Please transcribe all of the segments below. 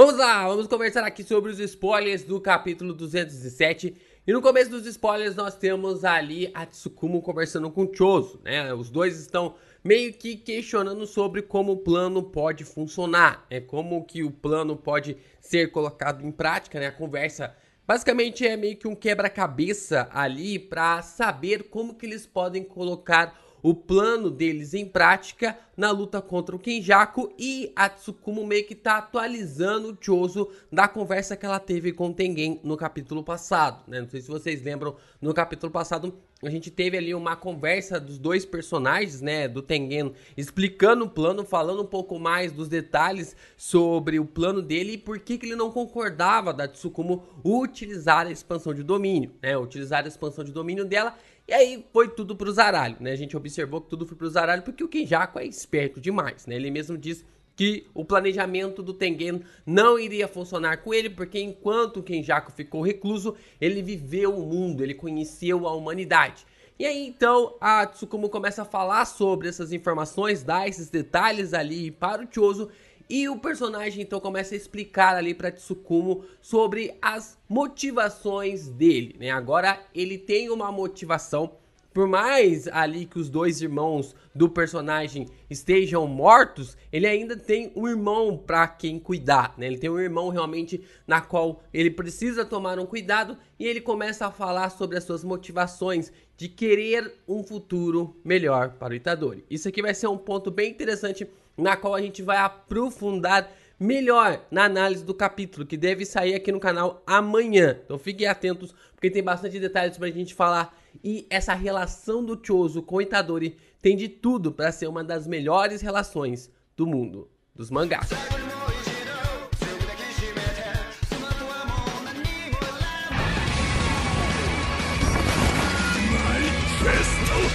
Vamos lá, vamos conversar aqui sobre os spoilers do capítulo 207. E no começo dos spoilers nós temos ali a Tsukumo conversando com o Chozo, né? Os dois estão meio que questionando sobre como o plano pode funcionar, né? Como que o plano pode ser colocado em prática, né? A conversa basicamente é meio que um quebra-cabeça ali para saber como que eles podem colocar o plano deles em prática na luta contra o Kenjaku e a Tsukumo meio que tá atualizando o Chozo da conversa que ela teve com o Tengen no capítulo passado, né? Não sei se vocês lembram, no capítulo passado a gente teve ali uma conversa dos dois personagens, né, do Tengen, explicando o plano, falando um pouco mais dos detalhes sobre o plano dele e por que, que ele não concordava da Tsukumo utilizar a expansão de domínio, né, utilizar a expansão de domínio dela e aí foi tudo pro zaralho, né? A gente observou que tudo foi pro zaralho porque o Kenjaku é esperto demais, né? Ele mesmo diz que o planejamento do Tengen não iria funcionar com ele, porque enquanto o Kenjaku ficou recluso, ele viveu o mundo, ele conheceu a humanidade. E aí então a Tsukumo começa a falar sobre essas informações, dá esses detalhes ali para o Choso e o personagem então começa a explicar ali para Tsukumo sobre as motivações dele, né? Agora ele tem uma motivação, por mais ali que os dois irmãos do personagem estejam mortos, ele ainda tem um irmão para quem cuidar, né? Ele tem um irmão realmente na qual ele precisa tomar um cuidado e ele começa a falar sobre as suas motivações de querer um futuro melhor para o Itadori. Isso aqui vai ser um ponto bem interessante na qual a gente vai aprofundar melhor na análise do capítulo, que deve sair aqui no canal amanhã. Então fiquem atentos, porque tem bastante detalhes pra gente falar. E essa relação do Chozo com Itadori tem de tudo para ser uma das melhores relações do mundo dos mangás.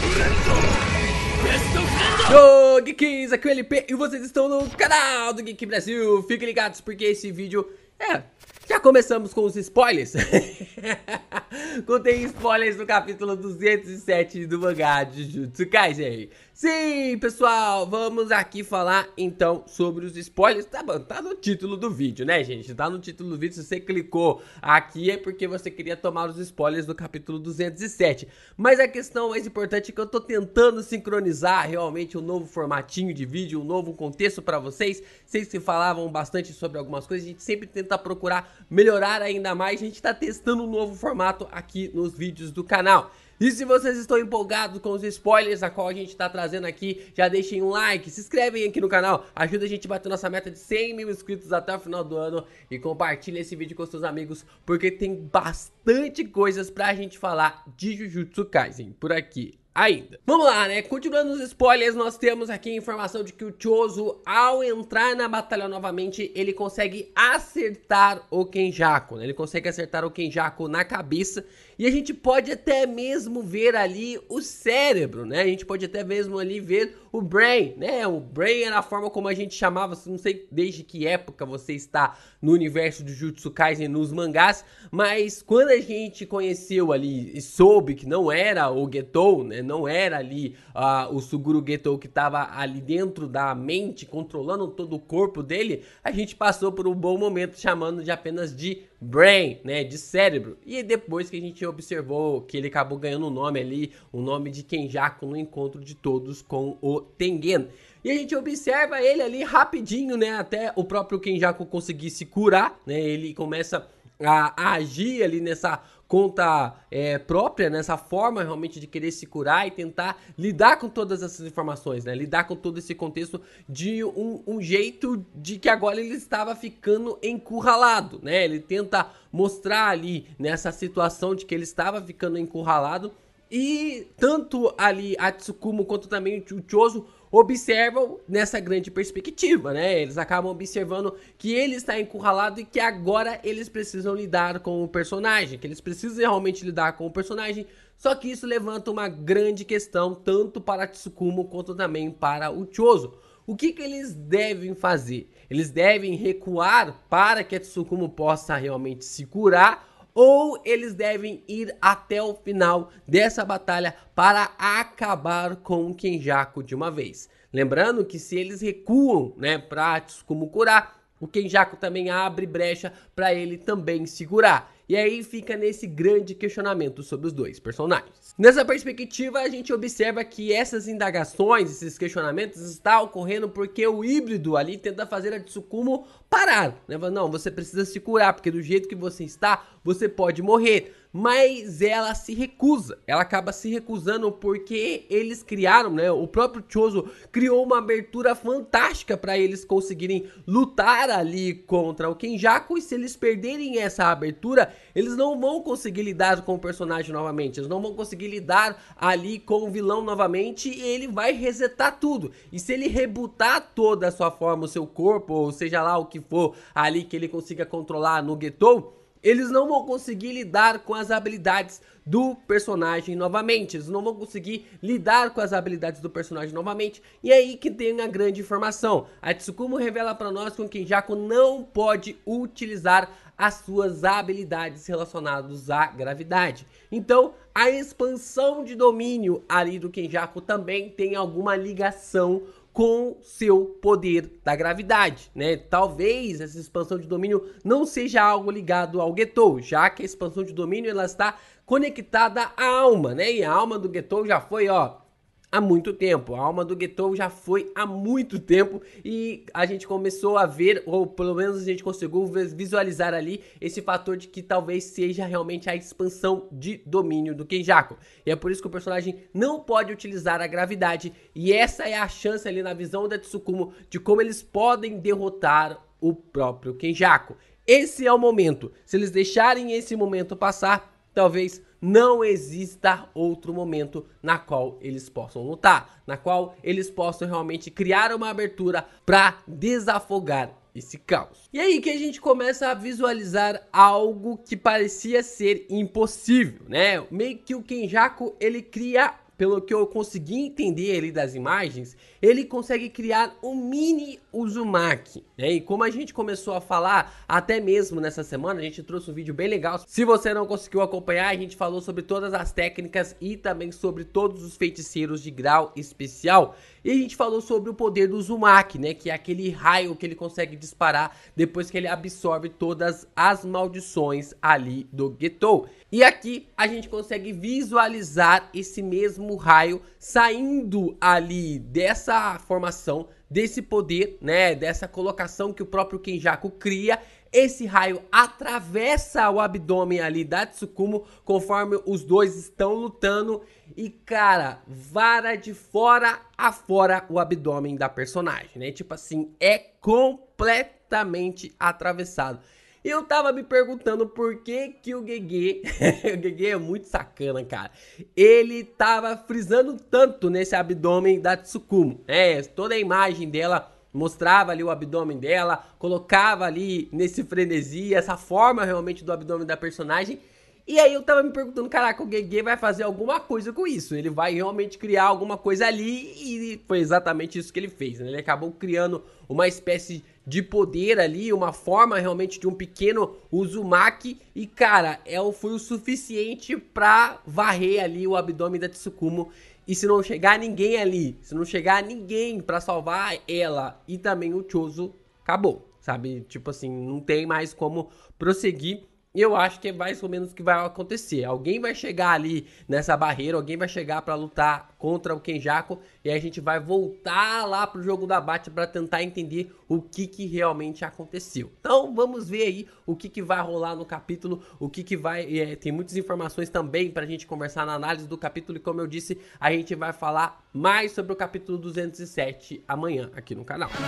Manifesto Yo, Geeks, aqui é o LP e vocês estão no canal do Geek Brasil. Fiquem ligados porque esse vídeo é já começamos com os spoilers. Contém spoilers do capítulo 207 do mangá de Jutsu Kaisen. Sim, pessoal, vamos aqui falar então sobre os spoilers. Tá bom, tá no título do vídeo, né, gente? Tá no título do vídeo. Se você clicou aqui é porque você queria tomar os spoilers do capítulo 207. Mas a questão mais importante é que eu tô tentando sincronizar realmente um novo formatinho de vídeo, um novo contexto para vocês. Vocês se falavam bastante sobre algumas coisas, a gente sempre tenta procurar melhorar ainda mais, a gente está testando um novo formato aqui nos vídeos do canal. E se vocês estão empolgados com os spoilers a qual a gente está trazendo aqui, já deixem um like, se inscrevem aqui no canal, ajuda a gente a bater nossa meta de 100 mil inscritos até o final do ano e compartilha esse vídeo com seus amigos, porque tem bastante coisas para a gente falar de Jujutsu Kaisen por aqui ainda. Vamos lá, né? Continuando os spoilers, nós temos aqui a informação de que o Chozo, ao entrar na batalha novamente, ele consegue acertar o Kenjaku, né? Ele consegue acertar o Kenjaku na cabeça e a gente pode até mesmo ver ali o cérebro, né? A gente pode até mesmo ali ver o brain, né? O brain era a forma como a gente chamava, não sei desde que época você está no universo do Jutsu Kaisen nos mangás, mas quando a gente conheceu ali e soube que não era o Getou, né? não era ali uh, o Suguru Geto que estava ali dentro da mente, controlando todo o corpo dele, a gente passou por um bom momento chamando de apenas de brain, né, de cérebro. E depois que a gente observou que ele acabou ganhando o um nome ali, o um nome de Kenjaku no encontro de todos com o Tengen. E a gente observa ele ali rapidinho, né, até o próprio Kenjaku conseguir se curar, né, ele começa a, a agir ali nessa conta é, própria, nessa né? forma realmente de querer se curar e tentar lidar com todas essas informações, né? Lidar com todo esse contexto de um, um jeito de que agora ele estava ficando encurralado, né? Ele tenta mostrar ali nessa situação de que ele estava ficando encurralado e tanto ali Atsukumo quanto também o Choso observam nessa grande perspectiva, né? Eles acabam observando que ele está encurralado e que agora eles precisam lidar com o personagem, que eles precisam realmente lidar com o personagem. Só que isso levanta uma grande questão tanto para Tsukumo quanto também para o Chozo. O que, que eles devem fazer? Eles devem recuar para que a Tsukumo possa realmente se curar ou eles devem ir até o final dessa batalha para acabar com o Kenjaku de uma vez. Lembrando que se eles recuam, né, para curar, o Kenjaku também abre brecha para ele também segurar. E aí fica nesse grande questionamento sobre os dois personagens. Nessa perspectiva, a gente observa que essas indagações, esses questionamentos está ocorrendo porque o híbrido ali tenta fazer a Tsukumo parar, né? Não, você precisa se curar, porque do jeito que você está, você pode morrer mas ela se recusa. Ela acaba se recusando porque eles criaram, né? O próprio Chozo criou uma abertura fantástica para eles conseguirem lutar ali contra o Kenjaku e se eles perderem essa abertura, eles não vão conseguir lidar com o personagem novamente, eles não vão conseguir lidar ali com o vilão novamente e ele vai resetar tudo. E se ele rebutar toda a sua forma, o seu corpo, ou seja lá o que for ali que ele consiga controlar no Getou, eles não vão conseguir lidar com as habilidades do personagem novamente. Eles não vão conseguir lidar com as habilidades do personagem novamente. E é aí que tem a grande informação. A Tsukumo revela para nós que o Kenjaku não pode utilizar as suas habilidades relacionadas à gravidade. Então, a expansão de domínio ali do Kenjaku também tem alguma ligação com seu poder da gravidade, né? Talvez essa expansão de domínio não seja algo ligado ao Getou, já que a expansão de domínio ela está conectada à alma, né? E a alma do Getou já foi, ó, há muito tempo. A alma do Guetou já foi há muito tempo e a gente começou a ver, ou pelo menos a gente conseguiu visualizar ali esse fator de que talvez seja realmente a expansão de domínio do Kenjaku. E é por isso que o personagem não pode utilizar a gravidade e essa é a chance ali na visão da Tsukumo de como eles podem derrotar o próprio Kenjaku. Esse é o momento. Se eles deixarem esse momento passar, talvez não exista outro momento na qual eles possam lutar, na qual eles possam realmente criar uma abertura para desafogar esse caos. E aí que a gente começa a visualizar algo que parecia ser impossível, né? Meio que o Kenjaku ele cria pelo que eu consegui entender ali das imagens, ele consegue criar um mini Uzumaki, né? E como a gente começou a falar até mesmo nessa semana, a gente trouxe um vídeo bem legal. Se você não conseguiu acompanhar, a gente falou sobre todas as técnicas e também sobre todos os feiticeiros de grau especial. E a gente falou sobre o poder do Uzumaki, né? Que é aquele raio que ele consegue disparar depois que ele absorve todas as maldições ali do Getou. E aqui a gente consegue visualizar esse mesmo raio, saindo ali dessa formação, desse poder, né, dessa colocação que o próprio Kenjaku cria, esse raio atravessa o abdômen ali da Tsukumo conforme os dois estão lutando e cara, vara de fora a fora o abdômen da personagem, né? Tipo assim, é completamente atravessado eu tava me perguntando por que que o Gegê, o Gegê é muito sacana, cara. Ele tava frisando tanto nesse abdômen da Tsukumo. É, toda a imagem dela mostrava ali o abdômen dela, colocava ali nesse frenesi, essa forma realmente do abdômen da personagem e aí eu tava me perguntando, caraca, o Guegue vai fazer alguma coisa com isso. Ele vai realmente criar alguma coisa ali e foi exatamente isso que ele fez, né? Ele acabou criando uma espécie de poder ali, uma forma realmente de um pequeno Uzumaki e cara, é, foi o suficiente pra varrer ali o abdômen da Tsukumo e se não chegar ninguém ali, se não chegar ninguém para salvar ela e também o Chozo, acabou, sabe? Tipo assim, não tem mais como prosseguir eu acho que é mais ou menos o que vai acontecer. Alguém vai chegar ali nessa barreira, alguém vai chegar para lutar contra o Kenjaku e a gente vai voltar lá pro jogo da Bate para tentar entender o que, que realmente aconteceu. Então vamos ver aí o que, que vai rolar no capítulo, o que, que vai. É, tem muitas informações também para a gente conversar na análise do capítulo e como eu disse, a gente vai falar mais sobre o capítulo 207 amanhã aqui no canal. Música